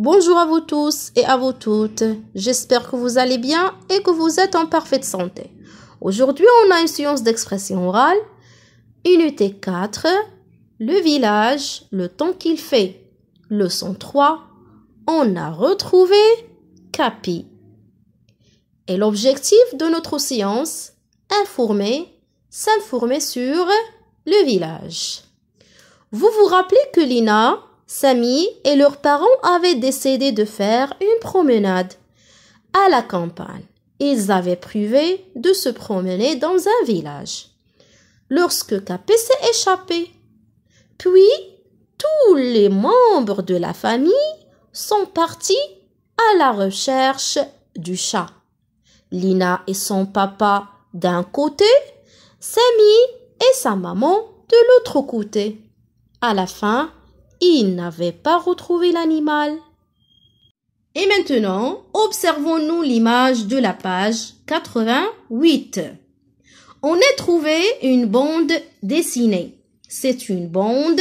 Bonjour à vous tous et à vous toutes. J'espère que vous allez bien et que vous êtes en parfaite santé. Aujourd'hui, on a une science d'expression orale. Unité 4. Le village, le temps qu'il fait. Leçon 3. On a retrouvé Capi. Et l'objectif de notre science, informer, s'informer sur le village. Vous vous rappelez que Lina, Samy et leurs parents avaient décidé de faire une promenade à la campagne. Ils avaient privé de se promener dans un village. Lorsque Capé s'est échappé, puis tous les membres de la famille sont partis à la recherche du chat. Lina et son papa d'un côté, Samy et sa maman de l'autre côté. À la fin, il n'avait pas retrouvé l'animal. Et maintenant, observons-nous l'image de la page 88. On a trouvé une bande dessinée. C'est une bande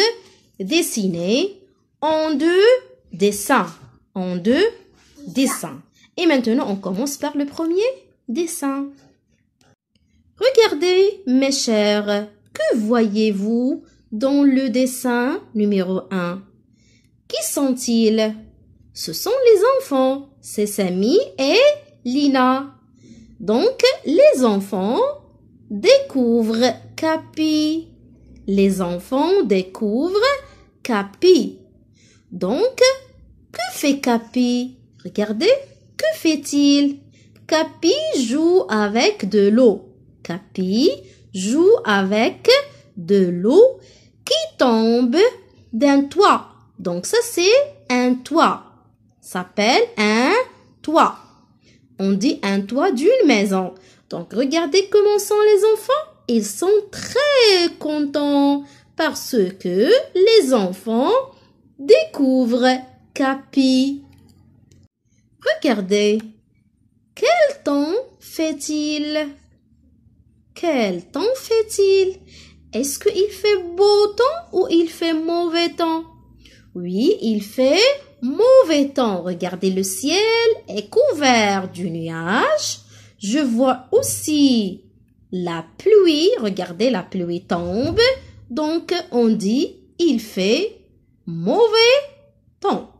dessinée en deux dessins. En deux dessins. Et maintenant, on commence par le premier dessin. Regardez, mes chers, que voyez-vous dans le dessin numéro 1. Qui sont-ils Ce sont les enfants, c'est Samy et Lina. Donc, les enfants découvrent Capi. Les enfants découvrent Capi. Donc, que fait Capi Regardez, que fait-il Capi joue avec de l'eau. Capi joue avec de l'eau tombe d'un toit. Donc ça c'est un toit. S'appelle un toit. On dit un toit d'une maison. Donc regardez comment sont les enfants. Ils sont très contents parce que les enfants découvrent Capi. Regardez. Quel temps fait-il Quel temps fait-il est-ce qu'il fait beau temps ou il fait mauvais temps Oui, il fait mauvais temps. Regardez, le ciel est couvert du nuage. Je vois aussi la pluie. Regardez, la pluie tombe. Donc, on dit il fait mauvais temps.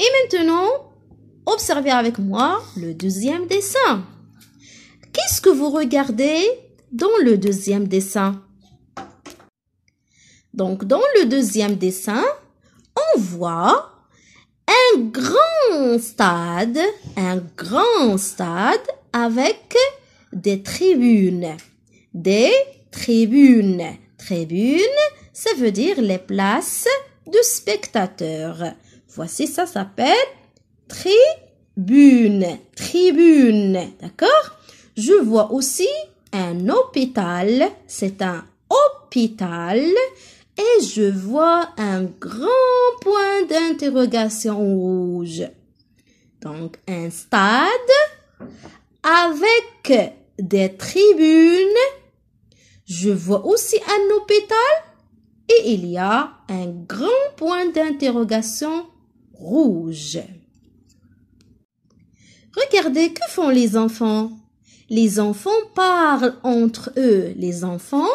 Et maintenant, observez avec moi le deuxième dessin. Qu'est-ce que vous regardez dans le deuxième dessin. Donc, dans le deuxième dessin, on voit un grand stade, un grand stade avec des tribunes. Des tribunes. Tribunes, ça veut dire les places de spectateurs. Voici, ça s'appelle tribune. Tribune, d'accord Je vois aussi un hôpital, c'est un hôpital et je vois un grand point d'interrogation rouge. Donc un stade avec des tribunes. Je vois aussi un hôpital et il y a un grand point d'interrogation rouge. Regardez que font les enfants. Les enfants parlent entre eux. Les enfants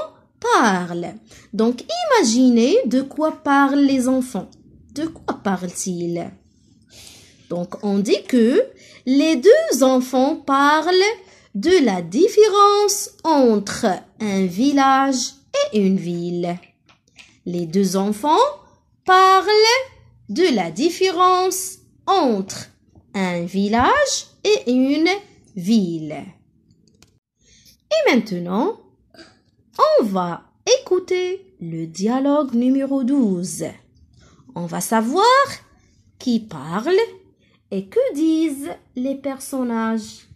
parlent. Donc imaginez de quoi parlent les enfants. De quoi parlent-ils Donc on dit que les deux enfants parlent de la différence entre un village et une ville. Les deux enfants parlent de la différence entre un village et une ville. Et maintenant, on va écouter le dialogue numéro 12. On va savoir qui parle et que disent les personnages.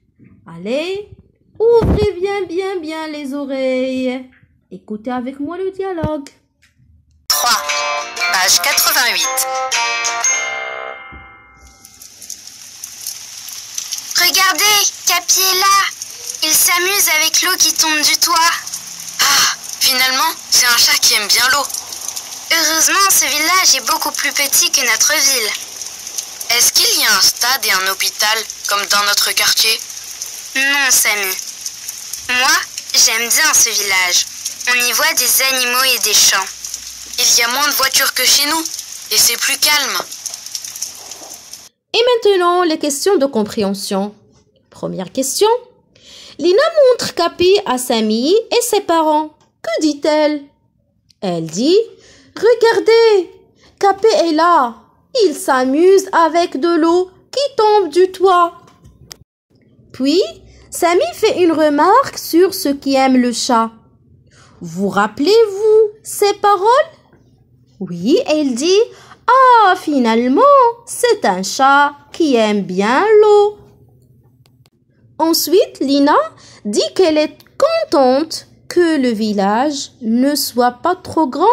Allez, ouvrez bien, bien, bien les oreilles. Écoutez avec moi le dialogue. 3, page 88. Regardez, Capi est là. Il s'amuse avec l'eau qui tombe du toit. Ah, finalement, c'est un chat qui aime bien l'eau. Heureusement, ce village est beaucoup plus petit que notre ville. Est-ce qu'il y a un stade et un hôpital, comme dans notre quartier Non, Samu. Moi, j'aime bien ce village. On y voit des animaux et des champs. Il y a moins de voitures que chez nous, et c'est plus calme. Et maintenant, les questions de compréhension. Première question, Lina montre Capi à Samy et ses parents. Que dit-elle Elle dit Regardez, Capé est là. Il s'amuse avec de l'eau qui tombe du toit. Puis, Samy fait une remarque sur ce qui aime le chat. Vous rappelez-vous ces paroles Oui, elle dit Ah, finalement, c'est un chat qui aime bien l'eau. Ensuite, Lina dit qu'elle est contente que le village ne soit pas trop grand.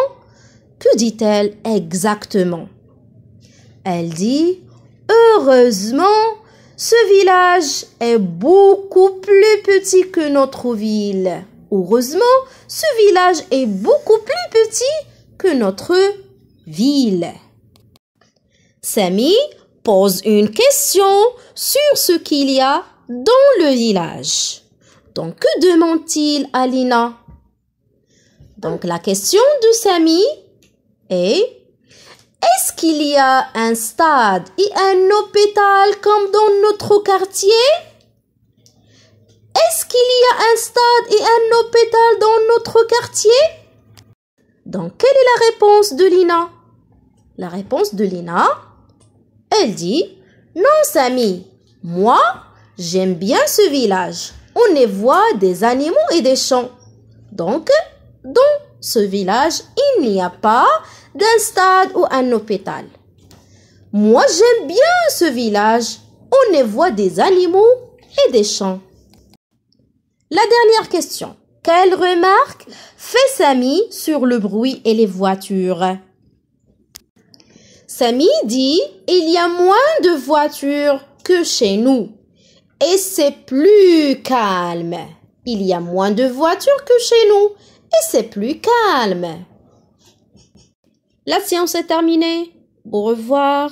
Que dit-elle exactement Elle dit Heureusement, ce village est beaucoup plus petit que notre ville. Heureusement, ce village est beaucoup plus petit que notre ville. Samy pose une question sur ce qu'il y a dans le village. Donc, que demande-t-il à Lina Donc, la question de Sami est Est-ce qu'il y a un stade et un hôpital comme dans notre quartier Est-ce qu'il y a un stade et un hôpital dans notre quartier Donc, quelle est la réponse de Lina La réponse de Lina, elle dit Non, Sami, moi, J'aime bien ce village. On y voit des animaux et des champs. Donc, dans ce village, il n'y a pas d'un stade ou un hôpital. Moi, j'aime bien ce village. On y voit des animaux et des champs. La dernière question. Quelle remarque fait Samy sur le bruit et les voitures Samy dit, il y a moins de voitures que chez nous et c'est plus calme. Il y a moins de voitures que chez nous et c'est plus calme. La séance est terminée. Au revoir.